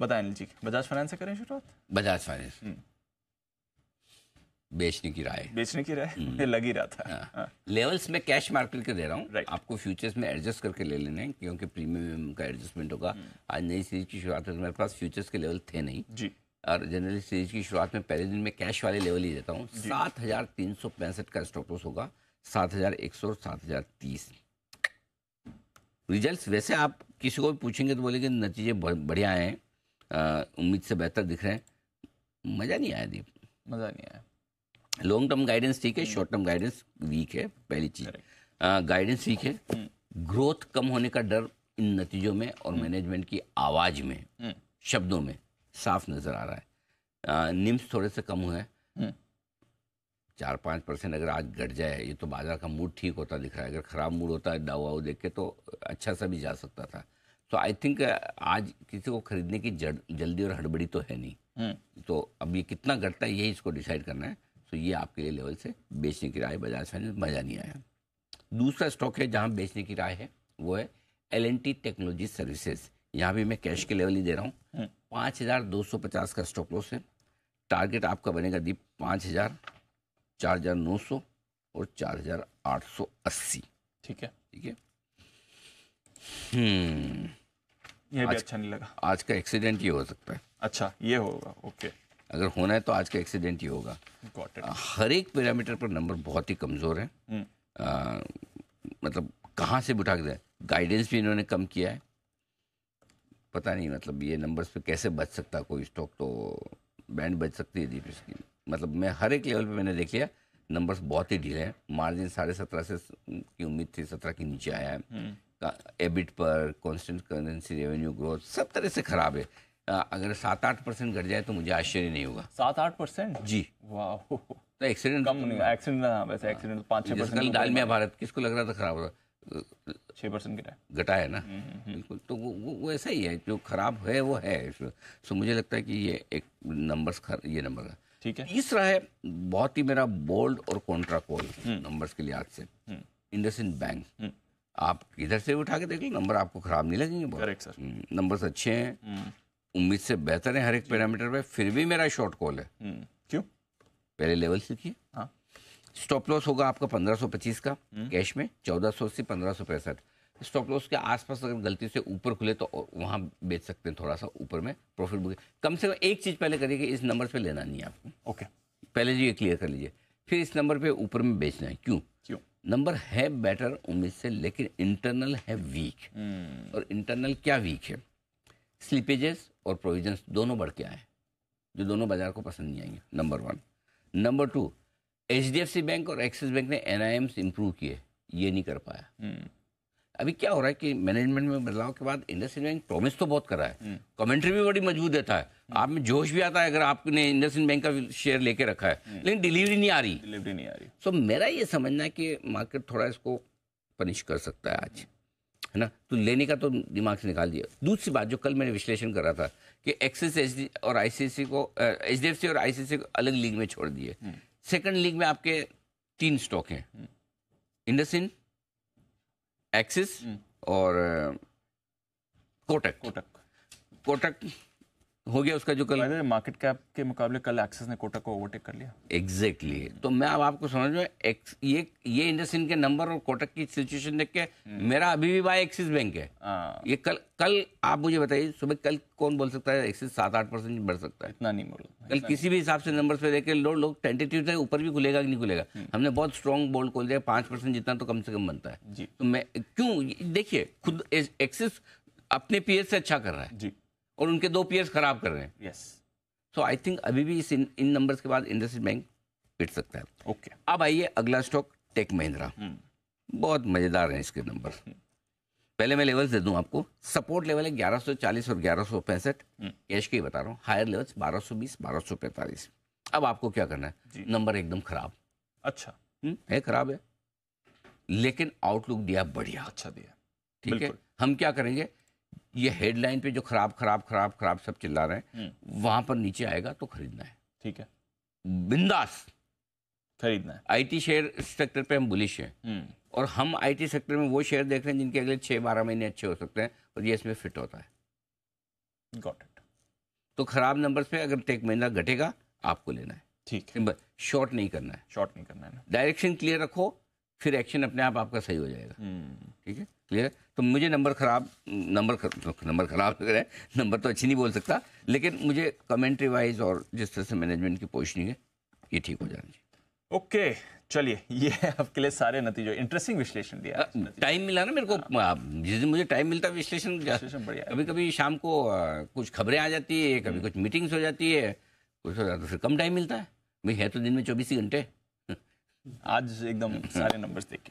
बताएं जी बजाज फाइनेंस से करें शुरुआत बजाज फाइनेंस हम्म। बेचने की राय बेचने की राय हम्म। लग ही रहा था हाँ।, हाँ। लेवल्स में कैश मार्केट के दे रहा हूँ आपको फ्यूचर्स में एडजस्ट करके ले लेने क्योंकि प्रीमियम का एडजस्टमेंट होगा हम्म। आज नई सीरीज की शुरुआत है तो मेरे पास फ्यूचर्स के लेवल थे नहीं जी और जनरली सीरीज की शुरुआत में पहले दिन में कैश वाले लेवल ही देता हूँ सात हजार तीन सौ पैंसठ का स्टॉप लॉस होगा सात हजार एक सौ सात हजार तीस रिजल्ट वैसे आप किसी को भी पूछेंगे तो बोलेंगे नतीजे बढ़िया हैं उम्मीद से बेहतर दिख रहे हैं मज़ा नहीं आया दीप मज़ा नहीं आया लॉन्ग टर्म गाइडेंस ठीक है शॉर्ट टर्म गाइडेंस वीक है पहली चीज़ गाइडेंस वीक है ग्रोथ हम्म। कम होने का डर इन नतीजों में और मैनेजमेंट हम्म। की आवाज़ में हम्म। शब्दों में साफ नज़र आ रहा है निम्स थोड़े से कम हुए हैं चार पाँच परसेंट अगर आज घट जाए ये तो बाजार का मूड ठीक होता दिख रहा है अगर ख़राब मूड होता है दाऊ देख के तो अच्छा सा भी जा सकता था तो आई थिंक uh, आज किसी को खरीदने की जल्दी और हड़बड़ी तो है नहीं हम्म। तो अब ये कितना घटता है यही इसको डिसाइड करना है तो ये आपके लिए लेवल से बेचने की राय बजाज फाइनेंस मज़ा नहीं आया दूसरा स्टॉक है जहाँ बेचने की राय है वो है L and T technology services यहाँ भी मैं कैश के लेवल ही दे रहा हूँ हम्म। पाँच हज़ार दो सौ पचास का स्टॉक लॉस है टारगेट आपका बनेगा दीप पाँच हज़ार चार हज़ार नौ सौ और चार हज़ार आठ सौ अस्सी ठीक है ठीक है हम्म। ये भी अच्छा नहीं लगा आज का एक्सीडेंट ये हो सकता है अच्छा ये होगा ओके अगर होना है तो आज का एक्सीडेंट ही होगा हर एक पैरामीटर पर नंबर बहुत ही कमज़ोर है हम्म। मतलब कहाँ से बिठा के गाइडेंस भी इन्होंने कम किया है पता नहीं मतलब ये नंबर्स पे कैसे बच सकता कोई स्टॉक तो बैंड बच सकती है दीप इसकी मतलब मैं हर एक लेवल पे मैंने देख लिया नंबर्स बहुत ही ढीले हैं मार्जिन साढ़े सत्रह से की उम्मीद थी सत्रह के नीचे आया है हम्म। एबिट पर कॉन्स्टेंट करेंसी रेवेन्यू ग्रोथ सब तरह से ख़राब है अगर सात आठ परसेंट घट जाए तो मुझे आश्चर्य नहीं होगा सात आठ परसेंट जी वाह तो एक्सीडेंट कम नहीं एक्सीडेंट हाँ, वैसे एक्सीडेंट पाँच छः परसेंट डाल में भारत किसको लग रहा था खराब हो छः परसेंट घटा है ना हम्म, हम्म, हम्म। बिल्कुल तो वो, वो ऐसा ही है जो खराब है वो है सो मुझे लगता है कि ये एक नंबर्स ये नंबर का ठीक है तीसरा है बहुत ही मेरा बोल्ड और कॉन्ट्रा कॉल नंबर्स के लिहाज से इंडस बैंक आप इधर से उठा के देख लो नंबर आपको खराब नहीं लगेंगे करेक्ट हम्म, सर अच्छे हैं हम्म। उम्मीद से बेहतर है हर एक पैरामीटर पे फिर भी मेरा शॉर्ट कॉल है हम्म। क्यों पहले लेवल सीखिए स्टॉप हाँ। लॉस होगा आपका 1525 का कैश में 1400 से पंद्रह सौ पैंसठ स्टॉप लॉस के आसपास अगर गलती से ऊपर खुले तो वहाँ बेच सकते हैं थोड़ा सा ऊपर में प्रॉफिट बुक कम से कम एक चीज़ पहले करिए कि इस नंबर पे लेना नहीं है आपको ओके पहले जी ये क्लियर कर लीजिए फिर इस नंबर पे ऊपर में बेचना है क्यों नंबर है बेटर उम्मीद से लेकिन इंटरनल है वीक हम्म। और इंटरनल क्या वीक है स्लीपेजेस और प्रोविजंस दोनों बढ़ के आए जो दोनों बाजार को पसंद नहीं आएंगे number one number two H bank और एक्सिस बैंक ने एन आई एम्स इम्प्रूव किए ये नहीं कर पाया हम्म। अभी क्या हो रहा है कि मैनेजमेंट में बदलाव के बाद इंडस बैंक प्रॉमिस तो बहुत कर रहा है कमेंट्री हम्म। भी बड़ी मजबूत देता है हम्म। आप में जोश भी आता है अगर आपने इंडस बैंक का शेयर लेके रखा है हम्म। लेकिन डिलीवरी नहीं आ रही डिलीवरी नहीं आ रही सो मेरा ये समझना है कि मार्केट थोड़ा इसको पनिश कर सकता है आज है ना तो लेने का तो दिमाग से निकाल दिया दूसरी बात जो कल मैंने विश्लेषण कर रहा था कि एक्सिस एच और आईसीसी को एच डी और आईसीसी को अलग लीग में छोड़ दिए सेकंड लीग में आपके तीन स्टॉक हैं इंडसिन एक्सिस hmm. और कोटक कोटक कोटक हो गया उसका जो कल मार्केट कैप के मुकाबले कल एक्सेस ने कोटक को ओवरटेक कर लिया एग्जैक्टली exactly. तो मैं अब आपको समझ में ये ये इंडस्ट्री के नंबर और कोटक की सिचुएशन देख के hmm. मेरा अभी भी भाई एक्सिस बैंक है आ, हाँ। ये कल कल आप मुझे बताइए सुबह कल कौन बोल सकता है एक्सिस सात आठ परसेंट बढ़ सकता है इतना नहीं बोल कल किसी भी हिसाब से नंबर पे देखे लोग लो, टेंटेटिव थे ऊपर भी खुलेगा कि नहीं खुलेगा hmm. हमने बहुत स्ट्रॉन्ग बोल्ड खोल दिया पांच परसेंट जितना तो कम से कम बनता है तो मैं क्यों देखिए खुद एक्सिस अपने पीएस से अच्छा कर रहा है जी और उनके दो पीयर्स खराब कर रहे हैं यस सो आई थिंक अभी भी इस इन इन नंबर्स के बाद इंडस्ट्रियल बैंक पिट सकता है ओके okay. अब आइए अगला स्टॉक टेक महिंद्रा hmm. बहुत मज़ेदार हैं इसके नंबर hmm. पहले मैं लेवल्स दे दूं आपको सपोर्ट लेवल है 1140 और ग्यारह सौ पैंसठ कैश hmm. के ही बता रहा हूँ हायर लेवल्स 1220 1245 अब आपको क्या करना है नंबर एकदम खराब अच्छा hmm, है खराब है लेकिन आउटलुक दिया बढ़िया अच्छा दिया ठीक है हम क्या करेंगे ये हेडलाइन पे जो खराब खराब खराब खराब सब चिल्ला रहे हैं हम्म। वहां पर नीचे आएगा तो खरीदना है ठीक है बिंदास खरीदना है आईटी शेयर सेक्टर पे हम बुलिश हैं हम्म। और हम आईटी सेक्टर में वो शेयर देख रहे हैं जिनके अगले छह बारह महीने अच्छे हो सकते हैं और ये इसमें फिट होता है गॉट इट तो खराब नंबर पे अगर टेक महीना घटेगा आपको लेना है ठीक है शॉर्ट नहीं करना है शॉर्ट नहीं करना है डायरेक्शन क्लियर रखो फिर एक्शन अपने आप आपका सही हो जाएगा हम्म। ठीक है क्लियर तो मुझे नंबर ख़राब नंबर नंबर ख़राब लग रहा है नंबर तो अच्छी नहीं बोल सकता लेकिन मुझे कमेंट्री वाइज और जिस तरह से मैनेजमेंट की पोजिशनिंग है ये ठीक हो जाना चाहिए ओके चलिए ये है आपके लिए सारे नतीजे इंटरेस्टिंग विश्लेषण दिया टाइम मिला ना मेरे को हाँ। जिस दिन मुझे टाइम मिलता विश्लेषण विश्लेषण बढ़िया कभी कभी शाम को कुछ खबरें आ जाती है कभी हम्म। कुछ मीटिंग्स हो जाती है कुछ हो जाता है तो फिर कम टाइम मिलता है भाई है तो दिन में चौबीस ही घंटे आज एकदम सारे नंबर्स देखे